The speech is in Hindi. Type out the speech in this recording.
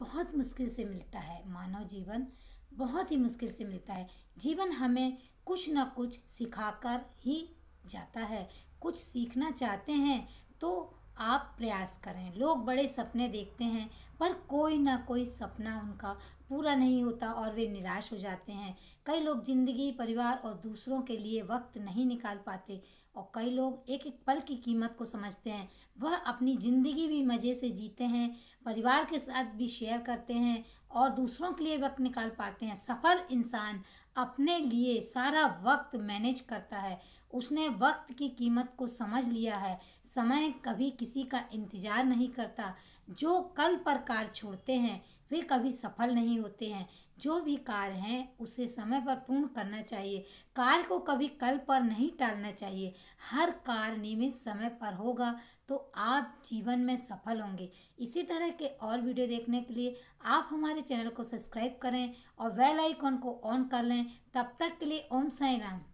बहुत मुश्किल से मिलता है मानव जीवन बहुत ही मुश्किल से मिलता है जीवन हमें कुछ ना कुछ सिखाकर ही जाता है कुछ सीखना चाहते हैं तो आप प्रयास करें लोग बड़े सपने देखते हैं पर कोई ना कोई सपना उनका पूरा नहीं होता और वे निराश हो जाते हैं कई लोग ज़िंदगी परिवार और दूसरों के लिए वक्त नहीं निकाल पाते और कई लोग एक एक पल की कीमत को समझते हैं वह अपनी ज़िंदगी भी मज़े से जीते हैं परिवार के साथ भी शेयर करते हैं और दूसरों के लिए वक्त निकाल पाते हैं सफल इंसान अपने लिए सारा वक्त मैनेज करता है उसने वक्त की कीमत को समझ लिया है समय कभी किसी का इंतज़ार नहीं करता जो कल पर कार छोड़ते हैं वे कभी सफल नहीं होते हैं जो भी कार्य हैं उसे समय पर पूर्ण करना चाहिए कार्य को कभी कल पर नहीं टालना चाहिए हर कार्य नियमित समय पर होगा तो आप जीवन में सफल होंगे इसी तरह के और वीडियो देखने के लिए आप हमारे चैनल को सब्सक्राइब करें और वेल आइकॉन को ऑन कर लें तब तक के लिए ओम साई राम